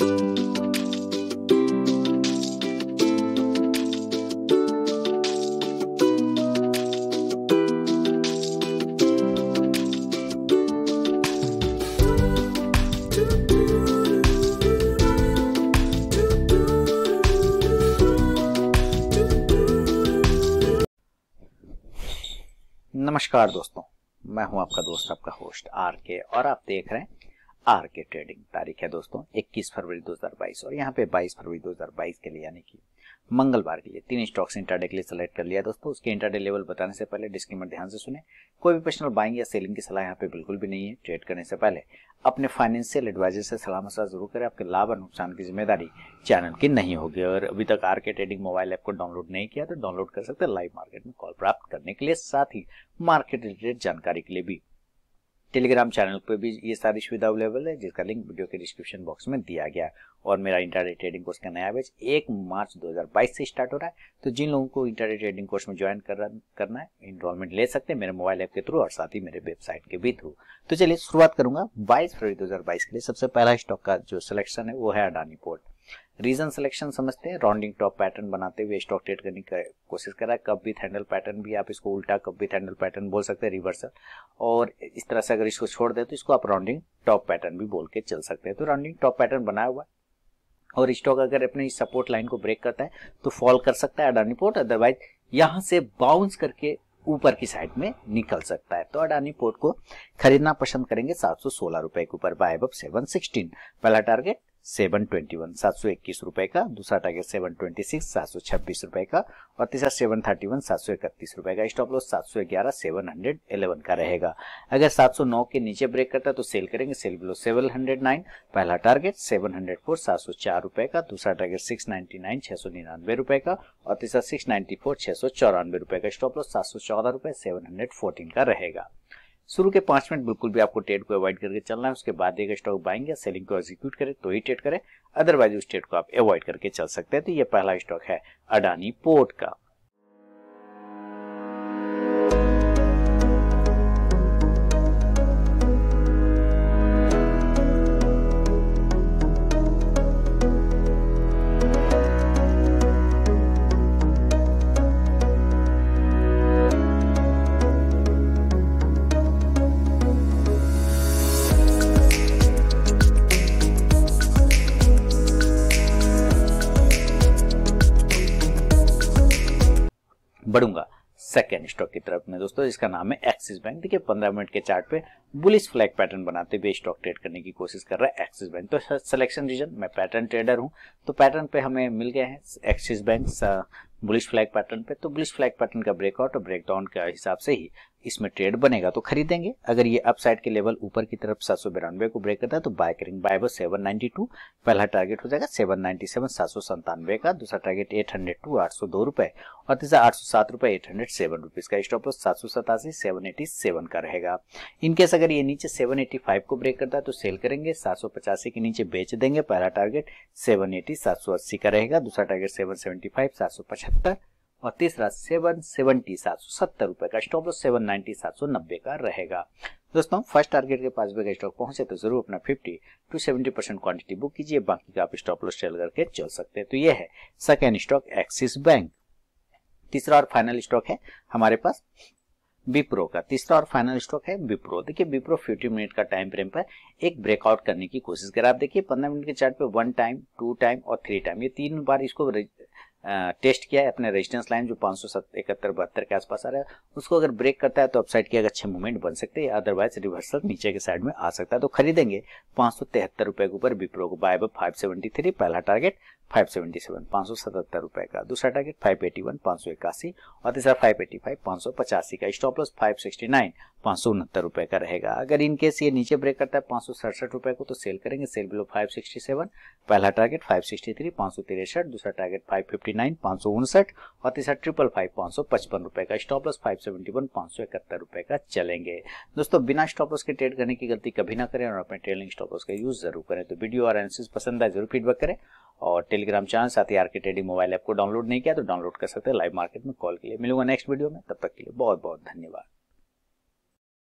नमस्कार दोस्तों मैं हूं आपका दोस्त आपका होस्ट आर के और आप देख रहे हैं आर के ट्रेडिंग तारीख है दोस्तों 21 फरवरी 2022 और यहाँ पे 22 फरवरी 2022 के लिए यानी कि मंगलवार के लिए तीन स्टॉक्स इंटरडे के लिए सेलेक्ट कर लिया दोस्तों उसके इंटरडे लेवल बताने से पहले डिस्क्लेमर ध्यान से सुने कोई भी पर्सनल बाइंग या सेलिंग की सलाह यहाँ पे बिल्कुल भी नहीं है ट्रेड करने से पहले अपने फाइनेंशियल एडवाइजर से सलाह मशा जरूर करें आपके लाभ और नुकसान की जिम्मेदारी चैनल की नहीं होगी और अभी तक R K trading mobile app को डाउनलोड नहीं किया तो डाउनलोड कर सकते लाइव मार्केट में कॉल प्राप्त करने के लिए साथ ही मार्केट रिलेटेड जानकारी के लिए भी टेलीग्राम चैनल पर भी ये सारी सुविधा अवेलेबल है जिसका लिंक वीडियो के डिस्क्रिप्शन बॉक्स में दिया गया और मेरा इंटरनेट ट्रेडिंग कोर्स का नया बैच एक मार्च 2022 से स्टार्ट हो रहा है तो जिन लोगों को इंटरनेट ट्रेडिंग कोर्स में ज्वाइन कर, करना है इनरोलमेंट ले सकते हैं मेरे मोबाइल ऐप के थ्रू और साथ ही मेरे वेबसाइट के भी थ्रू तो चलिए शुरुआत करूंगा बाईस फरवरी दो के लिए सबसे पहला स्टॉक का जो सिलेक्शन है वो है अडानी पोर्ट रीजन सिलेक्शन समझते हैं राउंडिंग टॉप पैटर्न बनाते हुए स्टॉक ट्रेड करने की कोशिश कर रहा है कब भी हैंडल पैटर्न भी आप इसको उल्टा कब भी हैंडल पैटर्न बोल सकते हैं रिवर्सल और इस तरह से अगर इसको छोड़ दे तो इसको आप राउंडिंग टॉप पैटर्न भी बोल के चल सकते हैं तो राउंडिंग टॉप पैटर्न बनाया हुआ और स्टॉक अगर अपने सपोर्ट लाइन को ब्रेक करता है तो फॉल कर सकता है अडानी पोर्ट अदरवाइज यहाँ से बाउंस करके ऊपर की साइड में निकल सकता है तो अडानी पोर्ट को खरीदना पसंद करेंगे सात सौ सोलह रुपए के ऊपर बाय अब सेवन सिक्सटीन पहला टारगेट सेवन ट्वेंटी वन सात सौ इक्कीस रुपए का दूसरा टारगेट सेवन ट्वेंटी सिक्स सात सौ छब्बीस रुपए का और तीसरा सेवन थर्टी वन सात सौ इकतीस रुपए का स्टॉप लॉस सात सौ ग्यारह सेवन हंड्रेड इलेवन का रहेगा अगर सात सौ नौ के नीचे ब्रेक करता है तो सेल करेंगे sell below seven hundred nine पहला टारगेट सेवन हंड्रेड फोर सात सौ चार रुपए का दूसरा टारगेट सिक्स नाइन्टी नाइन छह सौ निन्यानवे रुपए का और तीसरा सिक्स नाइन्टी फोर छह सौ चौरानवे रुपए का स्टॉप लॉस सात सौ चौदह रुपए सेवन हंड्रेड फोर्टीन का रहेगा शुरू के पांच मिनट बिल्कुल भी आपको ट्रेड को अवॉइड करके चलना है उसके बाद एक स्टॉक बाइंग या सेलिंग को एग्जीक्यूट करें तो ही ट्रेड करें अदरवाइज उस ट्रेड को आप अवॉइड करके चल सकते हैं तो ये पहला स्टॉक है अडानी पोर्ट का बढ़ूंगा सेकेंड स्टॉक की तरफ में दोस्तों इसका नाम है एक्सिस बैंक देखिए पंद्रह मिनट के चार्ट पे बुलिस फ्लैग पैटर्न बनाते हुए स्टॉक ट्रेड करने की कोशिश कर रहा है एक्सिस बैंक तो सिलेक्शन रीजन मैं पैटर्न ट्रेडर हूँ तो पैटर्न पे हमें मिल गए हैं Axis bank bullish flag pattern पे तो बुलिश फ्लैग पैटर्न का ब्रेकआउट और ब्रेकडाउन के हिसाब से ही इसमें ट्रेड बनेगा तो खरीदेंगे अगर ये अपसाइड के लेवल ऊपर की तरफ सात सौ बिरानवे को ब्रेक करता है तो बाय करेंगे बाय वो सेवन टू पहला टारगेट हो जाएगा सेवन नाइन्टी सेवन सात सौ संतानवे का दूसरा टारगेट एट हंड्रेड टू आठ सौ दो रुपए और तीसरा आठ सौ सात रुपए एट हंड्रेड सेवन रुपीज का स्टॉप लॉस सात सौ सतासी सेवन एटी सेवन का रहेगा इनकेस अगर ये नीचे सेवन एटी फाइव को ब्रेक करता है तो सेल करेंगे सात सौ पचासी के नीचे बेच देंगे पहला टारगेट सेवन एटी सात सौ अस्सी का रहेगा दूसरा टारगेट सेवन सेवेंटी फाइव सात सौ पचहत्तर और तीसरा सेवन सेवेंटी सात सौ सत्तर रुपए का स्टॉप लॉस सेवन नाइनटी सात सौ नब्बे का रहेगा दोस्तों फर्स्ट टारगेट के पास भी स्टॉक पहुंचे तो जरूर अपना 50 टू 70 परसेंट क्वांटिटी बुक कीजिए बाकी का आप स्टॉप लॉस सेल करके चल सकते हैं तो ये है सेकेंड स्टॉक एक्सिस बैंक तीसरा और फाइनल स्टॉक है हमारे पास विप्रो का तीसरा और फाइनल स्टॉक है विप्रो देखिए विप्रो 50 मिनट का टाइम फ्रेम पर एक ब्रेकआउट करने की कोशिश करा आप देखिए 15 मिनट के चार्ट पे वन टाइम टू टाइम और थ्री टाइम ये तीन बार इसको टेस्ट किया है अपने रेजिस्टेंस लाइन जो पाँच सौ इकहत्तर बहत्तर के आसपास आ रहा है उसको अगर ब्रेक करता है तो अपसाइड की अगर अच्छे मूवमेंट बन सकते हैं अदरवाइज रिवर्सल नीचे के साइड में आ सकता है तो खरीदेंगे पाँच सौ तिहत्तर रुपये के ऊपर विप्रो को बाय फाइव सेवेंटी थ्री पहला टारगेट 577 रुपए का दूसरा टारगेट फाइव एटी वन सौ इक्यासी और तीसरा फाइव एटी फाइव सौ पचासी का stop loss five sixty nine सौ उनहत्तर रुपए का रहेगा अगर इनकेस ये नीचे ब्रेक करता है पांच सौ सड़सठ रुपए को तो सेल करेंगे sell below five sixty seven पहला टारगेट फाइव सिक्सटी थ्री सौ तिरसठ दूसरा टारगेट फाइव फिफ्टी नाइन सौ उनसठ और तीसरा ट्रिपल फाइव पांच सौ पचपन रुपए का stop loss five seventy one पांच सौ इकहत्तर रुपए का चलेंगे दोस्तों बिना स्टॉप लॉस के ट्रेड करने की गलती कभी ना करें और अपने ट्रेलिंग स्टॉप लॉस का यूज जरूर करें तो वीडियो और एनालिसिस पसंद आए जरूर फीडबैक करें और टेलीग्राम चैनल साथ ही आरके टेडी मोबाइल ऐप को डाउनलोड नहीं किया तो डाउनलोड कर सकते हैं लाइव मार्केट में कॉल के लिए मिलूंगा नेक्स्ट वीडियो में तब तक के लिए बहुत बहुत धन्यवाद